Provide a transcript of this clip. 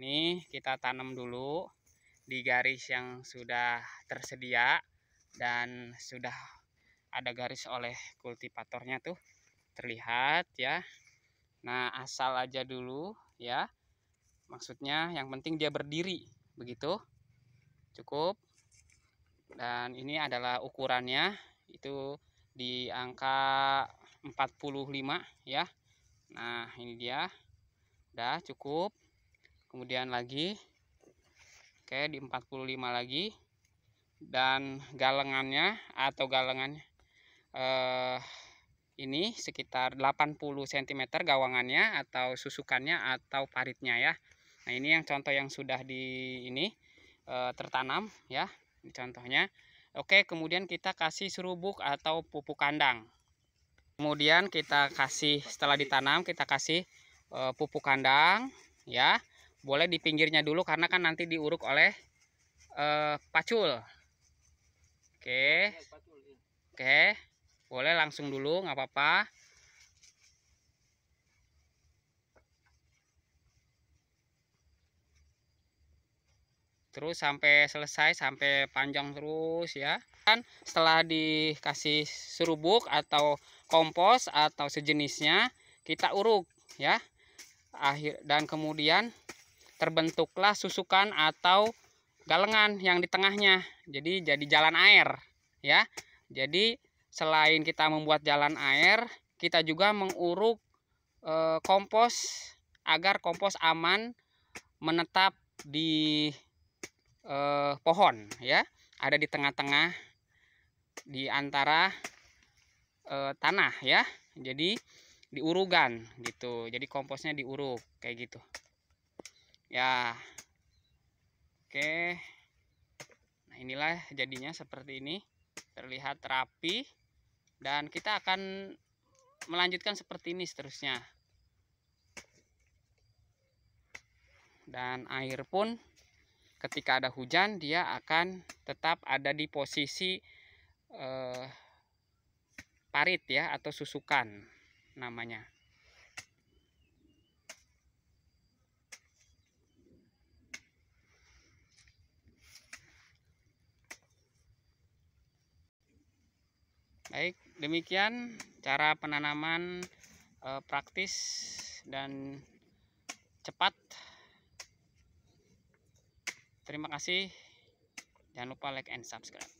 Ini kita tanam dulu di garis yang sudah tersedia dan sudah ada garis oleh kultivatornya tuh terlihat ya. Nah asal aja dulu ya. Maksudnya yang penting dia berdiri begitu. Cukup. Dan ini adalah ukurannya itu di angka 45 ya. Nah ini dia. Udah cukup kemudian lagi oke di 45 lagi dan galengannya atau galengannya eh, ini sekitar 80 cm gawangannya atau susukannya atau paritnya ya Nah ini yang contoh yang sudah di ini eh, tertanam ya contohnya Oke kemudian kita kasih serubuk atau pupuk kandang Kemudian kita kasih setelah ditanam kita kasih eh, pupuk kandang ya boleh di pinggirnya dulu karena kan nanti diuruk oleh uh, pacul oke oke boleh langsung dulu nggak apa-apa terus sampai selesai sampai panjang terus ya kan setelah dikasih serubuk atau kompos atau sejenisnya kita uruk ya akhir dan kemudian terbentuklah susukan atau galengan yang di tengahnya. Jadi jadi jalan air, ya. Jadi selain kita membuat jalan air, kita juga menguruk e, kompos agar kompos aman menetap di e, pohon, ya. Ada di tengah-tengah di antara e, tanah, ya. Jadi diurugan gitu. Jadi komposnya diuruk kayak gitu ya oke nah inilah jadinya seperti ini terlihat rapi dan kita akan melanjutkan seperti ini seterusnya dan air pun ketika ada hujan dia akan tetap ada di posisi eh, parit ya atau susukan namanya baik demikian cara penanaman eh, praktis dan cepat terima kasih jangan lupa like and subscribe